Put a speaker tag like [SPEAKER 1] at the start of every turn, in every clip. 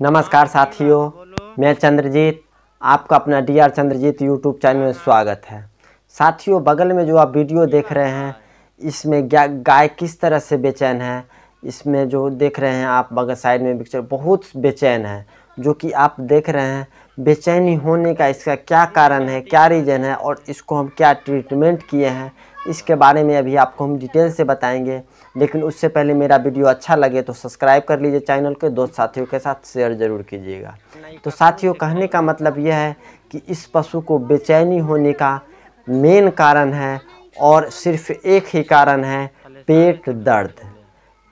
[SPEAKER 1] नमस्कार साथियों मैं चंद्रजीत आपका अपना D R Chandrajeet YouTube channel में स्वागत है साथियों बगल में जो आप वीडियो देख रहे हैं इसमें गाय किस तरह से बेचैन है इसमें जो देख रहे हैं आप बगल साइड में पिक्चर बहुत बेचैन है जो कि आप देख रहे हैं बेचैनी होने का इसका क्या कारण है क्या रीज़न है और इसको हम क्या ट्रीटमेंट किए हैं इसके बारे में अभी आपको हम डिटेल से बताएंगे लेकिन उससे पहले मेरा वीडियो अच्छा लगे तो सब्सक्राइब कर लीजिए चैनल के दोस्त साथियों के साथ शेयर ज़रूर कीजिएगा तो साथियों कहने का मतलब यह है कि इस पशु को बेचैनी होने का मेन कारण है और सिर्फ एक ही कारण है पेट दर्द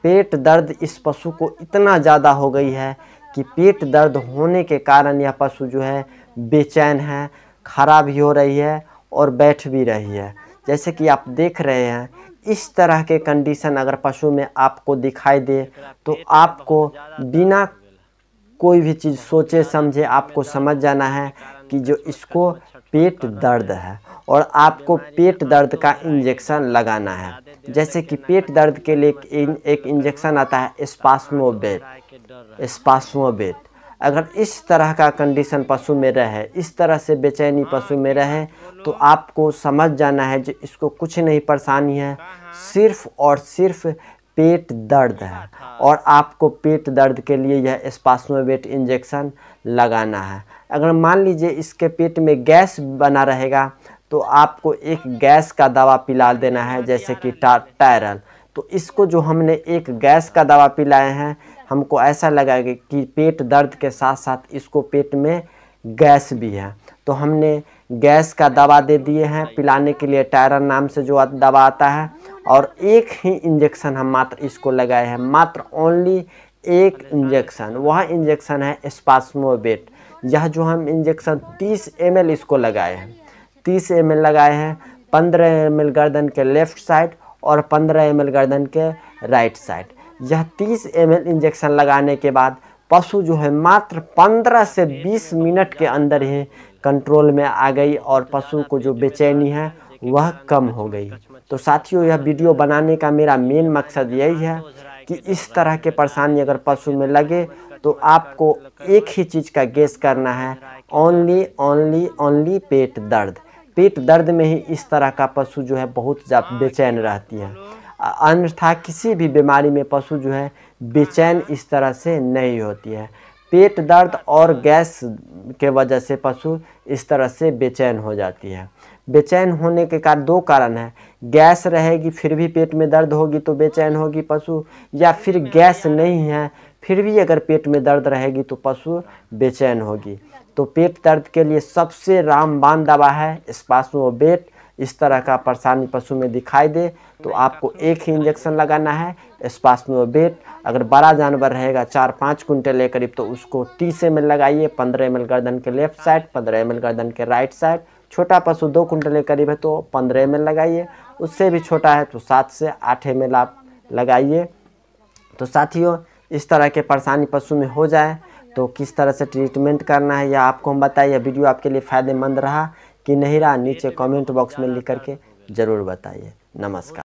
[SPEAKER 1] पेट दर्द इस पशु को इतना ज़्यादा हो गई है कि पेट दर्द होने के कारण यह पशु जो है बेचैन है खराब भी हो रही है और बैठ भी रही है जैसे कि आप देख रहे हैं इस तरह के कंडीशन अगर पशु में आपको दिखाई दे तो आपको बिना कोई भी चीज़ सोचे समझे आपको समझ जाना है कि जो इसको पेट दर्द है और आपको पेट दर्द का इंजेक्शन लगाना है जैसे कि पेट दर्द के लिए एक इंजेक्शन आता है स्पास्मोबेट स्पासुओं बेट अगर इस तरह का कंडीशन पशु में रहे इस तरह से बेचैनी पशु में रहे तो आपको समझ जाना है जो इसको कुछ नहीं परेशानी है सिर्फ और सिर्फ पेट दर्द है और आपको पेट दर्द के लिए यह स्पास्मोवेट इंजेक्शन लगाना है अगर मान लीजिए इसके पेट में गैस बना रहेगा तो आपको एक गैस का दवा पिला देना है जैसे कि टा टायरल तो इसको जो हमने एक गैस का दवा पिलाए हैं हमको ऐसा लगा कि पेट दर्द के साथ साथ इसको पेट में गैस भी है तो हमने गैस का दवा दे दिए हैं पिलाने के लिए टायरन नाम से जो दवा आता है और एक ही इंजेक्शन हम मात्र इसको लगाए हैं मात्र ओनली एक इंजेक्शन वह इंजेक्शन है स्पास्मोबेट यह जो हम इंजेक्शन 30 एम इसको लगाए हैं 30 एम लगाए हैं 15 एम गर्दन के लेफ्ट साइड और 15 एम गर्दन के राइट साइड यह 30 एम इंजेक्शन लगाने के बाद पशु जो है मात्र 15 से 20 मिनट के अंदर ही कंट्रोल में आ गई और पशु को जो बेचैनी है वह कम हो गई तो साथियों यह वीडियो बनाने का मेरा मेन मकसद यही है कि इस तरह के परेशानी अगर पशु में लगे तो आपको एक ही चीज़ का गेस करना है ओनली ओनली ओनली पेट दर्द पेट दर्द में ही इस तरह का पशु जो है बहुत ज़्यादा हाँ, बेचैन रहती है अन्यथा किसी भी बीमारी में पशु जो है बेचैन हाँ। इस तरह से नहीं होती है पेट दर्द और गैस के वजह से पशु इस तरह से बेचैन हो जाती है बेचैन होने के कारण दो कारण है गैस रहेगी फिर भी पेट में दर्द होगी तो बेचैन होगी पशु या फिर गैस नहीं है फिर भी अगर पेट में दर्द रहेगी तो पशु बेचैन होगी तो पेट दर्द के लिए सबसे रामबान दवा है स्पास्मोबेट इस तरह का परेशानी पशु में दिखाई दे तो आपको एक ही इंजेक्शन लगाना है स्पास्मोबेट अगर बड़ा जानवर रहेगा चार पाँच कुंटल करीब तो उसको तीस एम लगाइए पंद्रह एम गर्दन के लेफ्ट साइड पंद्रह एम गर्दन के राइट साइड छोटा पशु दो कुंटल के करीब है तो पंद्रह एम लगाइए उससे भी छोटा है तो सात से आठ एम आप लगाइए तो साथियों इस तरह के परेशानी पशु में हो जाए तो किस तरह से ट्रीटमेंट करना है या आपको हम बताइए वीडियो आपके लिए फ़ायदेमंद रहा कि नहीं रहा नीचे कमेंट बॉक्स में लिख करके ज़रूर बताइए नमस्कार